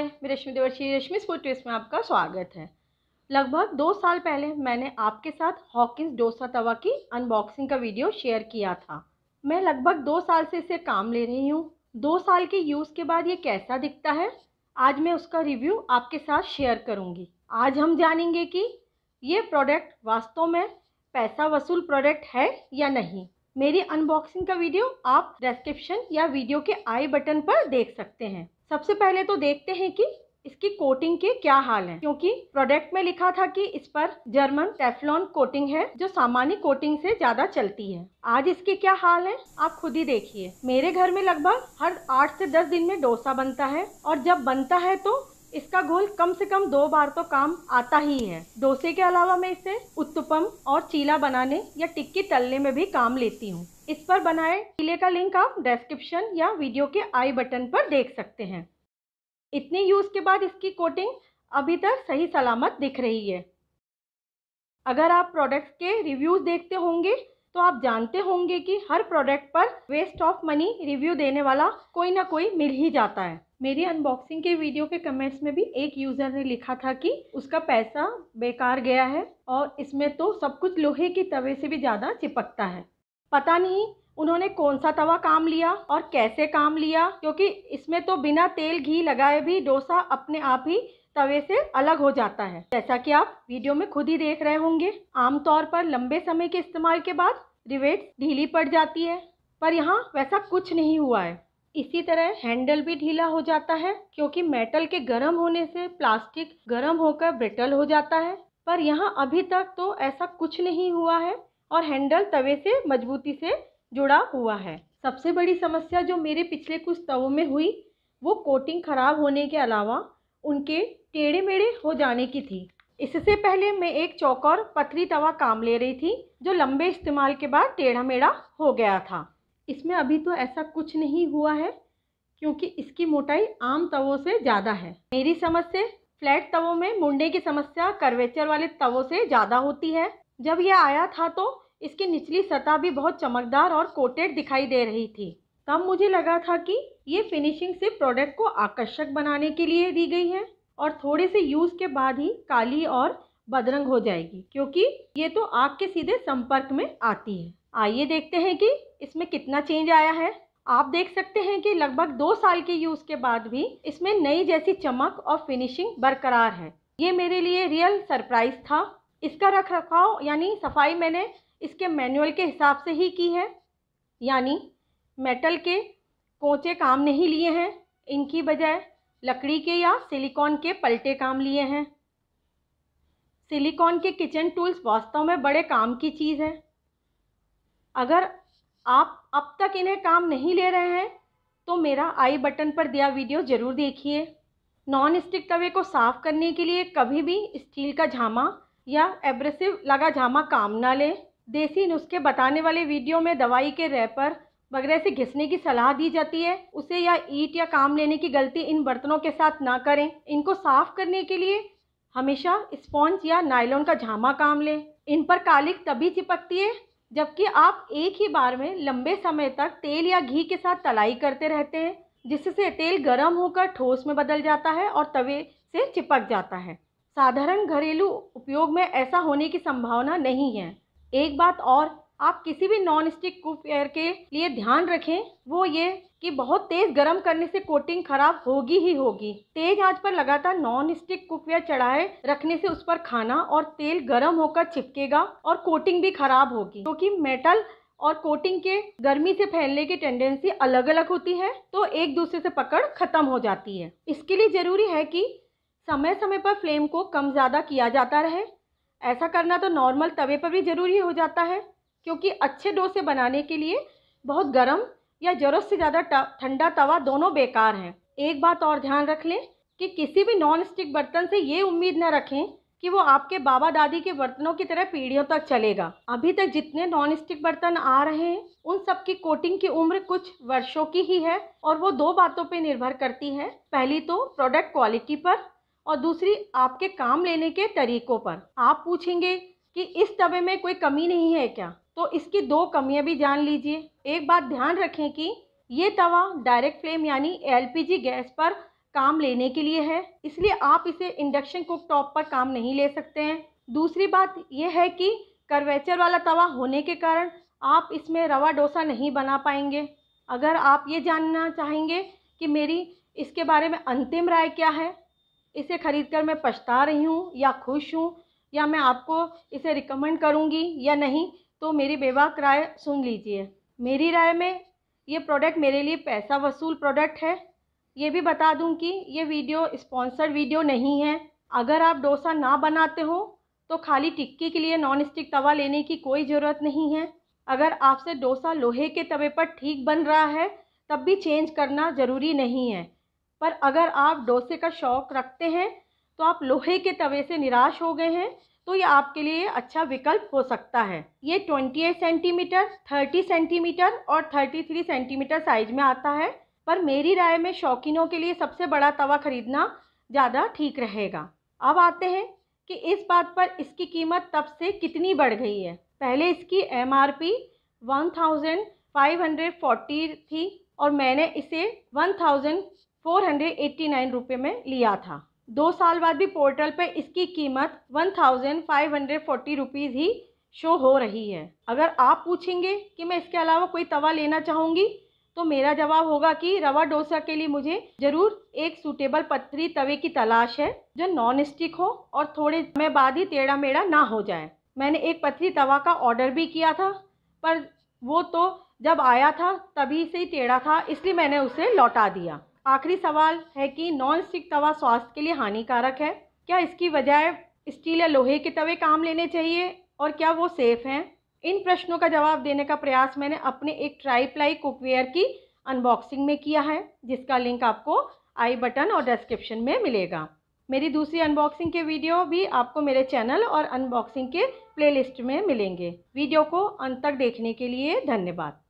हाय मैं रश्मि देवर्षी रश्मि sport twist में आपका स्वागत है लगभग दो साल पहले मैंने आपके साथ हॉकिंस डोसा तवा की अनबॉक्सिंग का वीडियो शेयर किया था मैं लगभग दो साल से इसे काम ले रही हूँ दो साल के यूज़ के बाद ये कैसा दिखता है आज मैं उसका रिव्यू आपके साथ शेयर करूँगी आज हम जानेंगे कि ये प्रोडक्ट वास्तव में पैसा वसूल प्रोडक्ट है या नहीं मेरी अनबॉक्सिंग का वीडियो आप डिस्क्रिप्शन या वीडियो के आई बटन पर देख सकते हैं सबसे पहले तो देखते हैं कि इसकी कोटिंग के क्या हाल है क्योंकि प्रोडक्ट में लिखा था कि इस पर जर्मन टेफलॉन कोटिंग है जो सामान्य कोटिंग से ज्यादा चलती है आज इसके क्या हाल है आप खुद ही देखिए मेरे घर में लगभग हर आठ से दस दिन में डोसा बनता है और जब बनता है तो इसका घोल कम से कम दो बार तो काम आता ही है डोसे के अलावा मैं इसे उत्तपम और चीला बनाने या टिक्की तलने में भी काम लेती हूँ इस पर बनाए चीले का लिंक आप डिस्क्रिप्शन या वीडियो के आई बटन पर देख सकते हैं इतने यूज़ के बाद इसकी कोटिंग अभी तक सही सलामत दिख रही है अगर आप प्रोडक्ट्स के रिव्यूज़ देखते होंगे तो आप जानते होंगे कि हर प्रोडक्ट पर वेस्ट ऑफ मनी रिव्यू देने वाला कोई ना कोई मिल ही जाता है मेरी अनबॉक्सिंग के वीडियो के कमेंट्स में भी एक यूज़र ने लिखा था कि उसका पैसा बेकार गया है और इसमें तो सब कुछ लोहे की तवे से भी ज़्यादा चिपकता है पता नहीं उन्होंने कौन सा तवा काम लिया और कैसे काम लिया क्योंकि इसमें तो बिना तेल घी लगाए भी डोसा अपने आप ही तवे से अलग हो जाता है जैसा कि आप वीडियो में खुद ही देख रहे होंगे आमतौर पर लंबे समय के इस्तेमाल के बाद रिवेट ढीली पड़ जाती है पर यहाँ वैसा कुछ नहीं हुआ है इसी तरह हैंडल भी ढीला हो जाता है क्योंकि मेटल के गर्म होने से प्लास्टिक गर्म होकर ब्रिटल हो जाता है पर यहाँ अभी तक तो ऐसा कुछ नहीं हुआ है और हैंडल तवे से मजबूती से जुड़ा हुआ है सबसे बड़ी समस्या जो मेरे पिछले कुछ तवों में हुई वो कोटिंग ख़राब होने के अलावा उनके टेढ़े मेढ़े हो जाने की थी इससे पहले मैं एक चौक और पथरी तवा काम ले रही थी जो लंबे इस्तेमाल के बाद टेढ़ा मेढ़ा हो गया था इसमें अभी तो ऐसा कुछ नहीं हुआ है क्योंकि इसकी मोटाई आम तवों से ज़्यादा है मेरी समझ से फ्लैट तवों में मुंडे की समस्या करवेचर वाले तवों से ज़्यादा होती है जब यह आया था तो इसकी निचली सतह भी बहुत चमकदार और कोटेड दिखाई दे रही थी तब मुझे लगा था कि ये फिनिशिंग सिर्फ प्रोडक्ट को आकर्षक बनाने के लिए दी गई है और थोड़े से यूज़ के बाद ही काली और बदरंग हो जाएगी क्योंकि ये तो आग के सीधे संपर्क में आती है आइए देखते हैं कि इसमें कितना चेंज आया है आप देख सकते हैं कि लगभग दो साल के यूज़ के बाद भी इसमें नई जैसी चमक और फिनिशिंग बरकरार है ये मेरे लिए रियल सरप्राइज़ था इसका रख रखाव यानी सफाई मैंने इसके मैनुअल के हिसाब से ही की है यानी मेटल के कोचे काम नहीं लिए हैं इनकी बजाय लकड़ी के या सिलिकॉन के पलटे काम लिए हैं सिलिकॉन के किचन टूल्स वास्तव में बड़े काम की चीज़ है अगर आप अब तक इन्हें काम नहीं ले रहे हैं तो मेरा आई बटन पर दिया वीडियो ज़रूर देखिए नॉन स्टिक तवे को साफ़ करने के लिए कभी भी स्टील का झामा या एब्रेसिव लगा झामा काम ना लें देसी नुस्खे बताने वाले वीडियो में दवाई के रैपर वगैरह से घिसने की सलाह दी जाती है उसे या ईट या काम लेने की गलती इन बर्तनों के साथ ना करें इनको साफ़ करने के लिए हमेशा स्पॉन्ज या नायलॉन का झामा काम लें इन पर कालिक तभी चिपकती है जबकि आप एक ही बार में लंबे समय तक तेल या घी के साथ तलाई करते रहते हैं जिससे तेल गर्म होकर ठोस में बदल जाता है और तवे से चिपक जाता है साधारण घरेलू उपयोग में ऐसा होने की संभावना नहीं है एक बात और आप किसी भी नॉन स्टिक कुकवेयर के लिए ध्यान रखें वो ये कि बहुत तेज गर्म करने से कोटिंग खराब होगी ही होगी तेज आंच पर लगातार नॉन स्टिक कुकवेयर चढ़ाए रखने से उस पर खाना और तेल गर्म होकर चिपकेगा और कोटिंग भी खराब होगी क्योंकि तो मेटल और कोटिंग के गर्मी से फैलने की टेंडेंसी अलग अलग होती है तो एक दूसरे से पकड़ खत्म हो जाती है इसके लिए ज़रूरी है कि समय समय पर फ्लेम को कम ज़्यादा किया जाता रहे ऐसा करना तो नॉर्मल तवे पर भी ज़रूरी हो जाता है क्योंकि अच्छे डोसे बनाने के लिए बहुत गर्म या ज़रूरत से ज़्यादा ठंडा तवा दोनों बेकार हैं एक बात और ध्यान रख लें कि किसी भी नॉन स्टिक बर्तन से ये उम्मीद न रखें कि वो आपके बाबा दादी के बर्तनों की तरह पीढ़ियों तक चलेगा अभी तक जितने नॉन स्टिक बर्तन आ रहे हैं उन सब की कोटिंग की उम्र कुछ वर्षों की ही है और वो दो बातों पे निर्भर करती है पहली तो प्रोडक्ट क्वालिटी पर और दूसरी आपके काम लेने के तरीकों पर आप पूछेंगे कि इस तवे में कोई कमी नहीं है क्या तो इसकी दो कमियां भी जान लीजिए एक बात ध्यान रखें कि ये तवा डायरेक्ट फ्लेम यानी एलपीजी गैस पर काम लेने के लिए है इसलिए आप इसे इंडक्शन कुक टॉप पर काम नहीं ले सकते हैं दूसरी बात यह है कि करवेचर वाला तवा होने के कारण आप इसमें रवा डोसा नहीं बना पाएंगे अगर आप ये जानना चाहेंगे कि मेरी इसके बारे में अंतिम राय क्या है इसे ख़रीद कर मैं पछता रही हूँ या खुश हूँ या मैं आपको इसे रिकमेंड करूँगी या नहीं तो मेरी बेबाक राय सुन लीजिए मेरी राय में ये प्रोडक्ट मेरे लिए पैसा वसूल प्रोडक्ट है ये भी बता दूं कि ये वीडियो स्पॉन्सर्ड वीडियो नहीं है अगर आप डोसा ना बनाते हो तो खाली टिक्की के लिए नॉन स्टिक तवा लेने की कोई ज़रूरत नहीं है अगर आपसे डोसा लोहे के तवे पर ठीक बन रहा है तब भी चेंज करना ज़रूरी नहीं है पर अगर आप डोसे का शौक़ रखते हैं तो आप लोहे के तवे से निराश हो गए हैं तो ये आपके लिए अच्छा विकल्प हो सकता है ये 28 सेंटीमीटर 30 सेंटीमीटर और 33 सेंटीमीटर साइज में आता है पर मेरी राय में शौकीनों के लिए सबसे बड़ा तवा खरीदना ज़्यादा ठीक रहेगा अब आते हैं कि इस बात पर इसकी कीमत तब से कितनी बढ़ गई है पहले इसकी M R P one thousand five hundred forty थी और मैंने इसे one thousand four hundred eighty nine रुपये में लिया था दो साल बाद भी पोर्टल पे इसकी कीमत one thousand five hundred forty rupees ही शो हो रही है अगर आप पूछेंगे कि मैं इसके अलावा कोई तवा लेना चाहूँगी तो मेरा जवाब होगा कि रवा डोसा के लिए मुझे ज़रूर एक सूटेबल पथरी तवे की तलाश है जो नॉन स्टिक हो और थोड़े समय बाद ही टेढ़ा मेढ़ा ना हो जाए मैंने एक पथरी तवा का ऑर्डर भी किया था पर वो तो जब आया था तभी से ही टेढ़ा था इसलिए मैंने उसे लौटा दिया आखिरी सवाल है कि नॉन स्टिक तवा स्वास्थ्य के लिए हानिकारक है क्या इसकी बजाय स्टील या लोहे के तवे काम लेने चाहिए और क्या वो सेफ़ हैं इन प्रश्नों का जवाब देने का प्रयास मैंने अपने एक ट्राई प्लाई कुकवेयर की अनबॉक्सिंग में किया है जिसका लिंक आपको आई बटन और डिस्क्रिप्शन में मिलेगा मेरी दूसरी अनबॉक्सिंग के वीडियो भी आपको मेरे चैनल और अनबॉक्सिंग के प्लेलिस्ट में मिलेंगे वीडियो को अंत तक देखने के लिए धन्यवाद